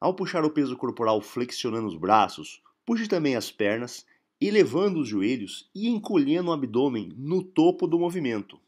Ao puxar o peso corporal flexionando os braços, puxe também as pernas, elevando os joelhos e encolhendo o abdômen no topo do movimento.